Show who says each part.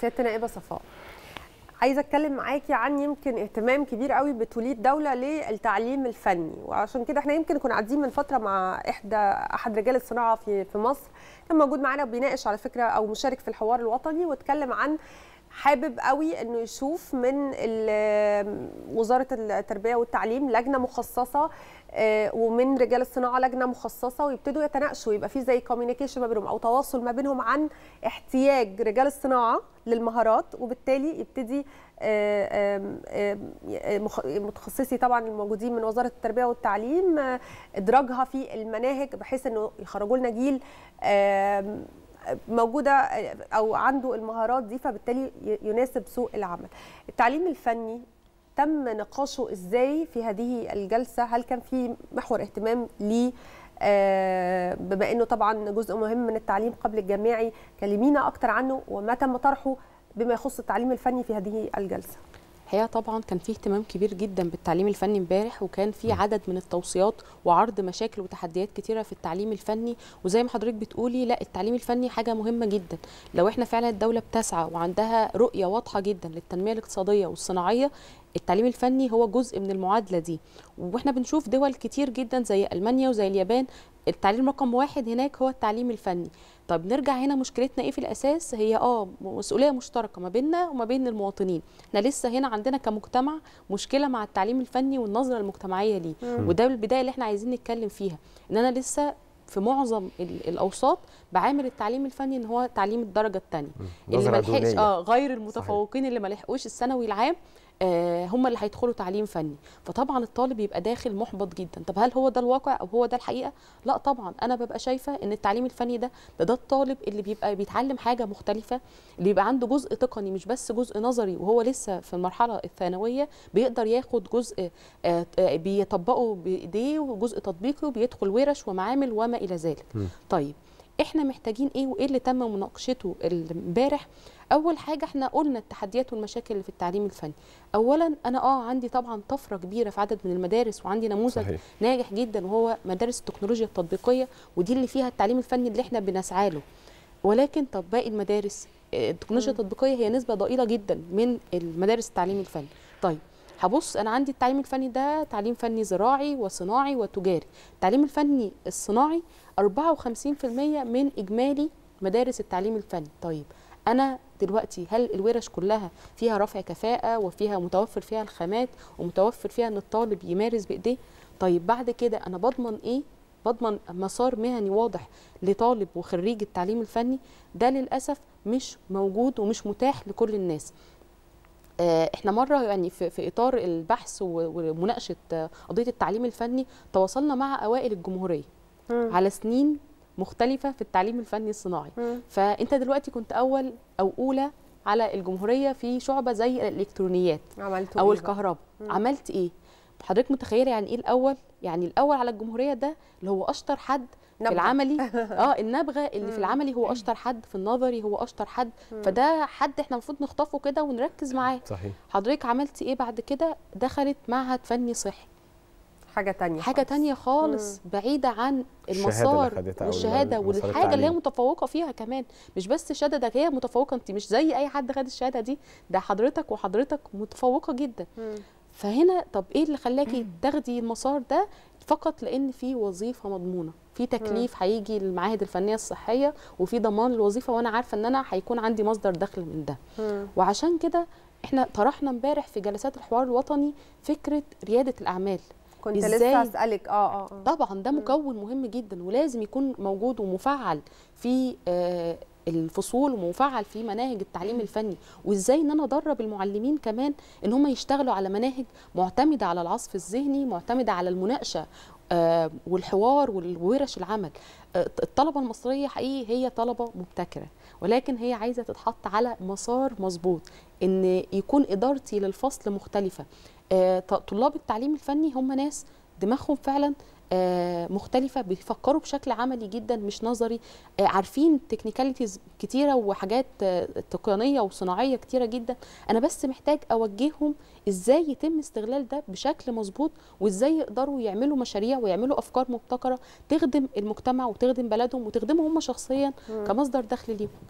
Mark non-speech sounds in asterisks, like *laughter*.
Speaker 1: سياده نائبه صفاء عايزه اتكلم معاكي عن يمكن اهتمام كبير قوي بتوليد دوله للتعليم الفني وعشان كده احنا يمكن كنا قاعدين من فتره مع احدى احد رجال الصناعه في في مصر كان موجود معانا وبيناقش على فكره او مشارك في الحوار الوطني واتكلم عن حابب قوي انه يشوف من وزاره التربيه والتعليم لجنه مخصصه آه، ومن رجال الصناعه لجنه مخصصه ويبتدوا يتناقشوا يبقى في زي كوميونيكيشن ما بينهم او تواصل ما بينهم عن احتياج رجال الصناعه للمهارات وبالتالي يبتدي آه، متخصصي طبعا الموجودين من وزاره التربيه والتعليم آه، ادراجها في المناهج بحيث انه يخرجوا لنا جيل موجوده او عنده المهارات دي فبالتالي يناسب سوق العمل. التعليم الفني تم نقاشه ازاي في هذه الجلسه؟ هل كان في محور اهتمام ليه؟ آه، بما انه طبعا جزء مهم من التعليم قبل الجامعي كلمينا اكتر عنه وما تم طرحه بما يخص التعليم الفني في هذه الجلسه الحقيقه طبعا كان في اهتمام كبير جدا
Speaker 2: بالتعليم الفني امبارح وكان في عدد من التوصيات وعرض مشاكل وتحديات كتيره في التعليم الفني وزي ما حضرتك بتقولي لا التعليم الفني حاجه مهمه جدا لو احنا فعلا الدوله بتسعى وعندها رؤيه واضحه جدا للتنميه الاقتصاديه والصناعيه التعليم الفني هو جزء من المعادله دي واحنا بنشوف دول كتير جدا زي المانيا وزي اليابان التعليم رقم واحد هناك هو التعليم الفني طب نرجع هنا مشكلتنا ايه في الاساس هي اه مسؤوليه مشتركه ما بيننا وما بين المواطنين احنا لسه هنا عندنا كمجتمع مشكله مع التعليم الفني والنظره المجتمعيه ليه وده البدايه اللي احنا عايزين نتكلم فيها ان انا لسه في معظم الاوساط بعامل التعليم الفني ان هو تعليم الدرجه الثانيه اللي ما اه غير المتفوقين صحيح. اللي ما لحقوش الثانوي العام آه، هم اللي هيدخلوا تعليم فني فطبعا الطالب بيبقى داخل محبط جدا طب هل هو ده الواقع او هو ده الحقيقه لا طبعا انا ببقى شايفه ان التعليم الفني ده ده, ده الطالب اللي بيبقى بيتعلم حاجه مختلفه اللي بيبقى عنده جزء تقني مش بس جزء نظري وهو لسه في المرحله الثانويه بيقدر ياخد جزء آه، آه، بيطبقه بايديه وجزء تطبيقي وبيدخل ورش ومعامل وما الى ذلك طيب احنا محتاجين ايه وايه اللي تم مناقشته امبارح اول حاجه احنا قلنا التحديات والمشاكل اللي في التعليم الفني اولا انا اه عندي طبعا طفره كبيره في عدد من المدارس وعندي نموذج صحيح. ناجح جدا وهو مدارس التكنولوجيا التطبيقيه ودي اللي فيها التعليم الفني اللي احنا بنسعى له ولكن طب باقي المدارس آه، التكنولوجيا التطبيقيه هي نسبه ضئيله جدا من المدارس التعليم الفني طيب هبص انا عندي التعليم الفني ده تعليم فني زراعي وصناعي وتجاري التعليم الفني الصناعي 54% من اجمالي مدارس التعليم الفني طيب انا دلوقتي هل الورش كلها فيها رفع كفاءه وفيها متوفر فيها الخامات ومتوفر فيها ان الطالب يمارس بايديه طيب بعد كده انا بضمن ايه بضمن مسار مهني واضح لطالب وخريج التعليم الفني ده للاسف مش موجود ومش متاح لكل الناس آه، احنا مره يعني في, في اطار البحث ومناقشه آه، قضيه التعليم الفني تواصلنا مع اوائل الجمهوريه م. على سنين مختلفه في التعليم الفني الصناعي م. فانت دلوقتي كنت اول او اولى على الجمهوريه في شعبه زي الالكترونيات عملت او إيه الكهرباء عملت ايه حضرتك متخيله يعني ايه الاول يعني الاول على الجمهوريه ده اللي هو اشطر حد في العملي *laughs* اه النبغه اللي في العملي هو اشطر حد في النظري هو اشطر حد فده حد احنا المفروض نخطفه كده ونركز معاه صحيح حضرتك عملتي ايه بعد كده دخلت معهد فني صحي حاجه تانية حاجه خالص. تانية خالص مم. بعيده عن المسار والشهاده والحاجه اللي هي متفوقه فيها كمان مش بس الشهاده ده هي متفوقه انت مش زي اي حد خد الشهاده دي ده حضرتك وحضرتك متفوقه جدا مم. فهنا طب ايه اللي خلاكي تاخدي المسار ده فقط لان في وظيفه مضمونه في تكليف هيجي للمعاهد الفنيه الصحيه وفي ضمان الوظيفه وانا عارفه ان انا هيكون عندي مصدر دخل من ده وعشان كده احنا طرحنا امبارح في جلسات الحوار الوطني فكره رياده الاعمال كنت لسه
Speaker 1: اسالك آه،, اه
Speaker 2: اه طبعا ده مكون مهم جدا ولازم يكون موجود ومفعل في آه، الفصول ومفعل في مناهج التعليم الفني وازاي ان انا ادرب المعلمين كمان ان هم يشتغلوا على مناهج معتمده على العصف الذهني معتمده على المناقشه آه، والحوار وورش العمل آه، الطلبة المصرية حقيقي هي طلبة مبتكرة ولكن هي عايزة تتحط على مسار مظبوط ان يكون إدارتي للفصل مختلفة آه، طلاب التعليم الفني هم ناس دماغهم فعلا آه، مختلفه بيفكروا بشكل عملي جدا مش نظري آه، عارفين تكنيكاليتيز كتيره وحاجات آه، تقنيه وصناعيه كتيره جدا انا بس محتاج اوجههم ازاي يتم استغلال ده بشكل مظبوط وازاي يقدروا يعملوا مشاريع ويعملوا افكار مبتكره تخدم المجتمع وتخدم بلدهم وتخدمهم هم شخصيا كمصدر دخل ليهم